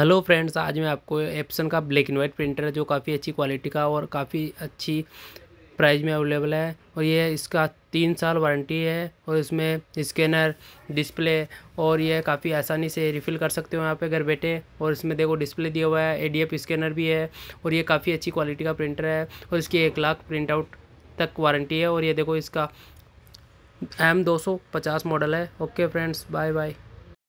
hello friends आज मैं आपको एप्सन का ब्लैक एंड वाइट प्रिंटर है जो काफ़ी अच्छी क्वालिटी का और काफ़ी अच्छी प्राइस में अवेलेबल है और ये इसका तीन साल वारंटी है और इसमें स्कैनर डिस्प्ले और ये काफ़ी आसानी से रिफ़िल कर सकते हो यहाँ पे घर बैठे और इसमें देखो डिस्प्ले दिया हुआ है ए एफ स्कैनर भी है और ये काफ़ी अच्छी क्वालिटी का प्रिंटर है और इसकी एक लाख प्रिंट आउट तक वारंटी है और ये देखो इसका एम दो सौ पचास मॉडल है ओके फ्रेंड्स बाय बाय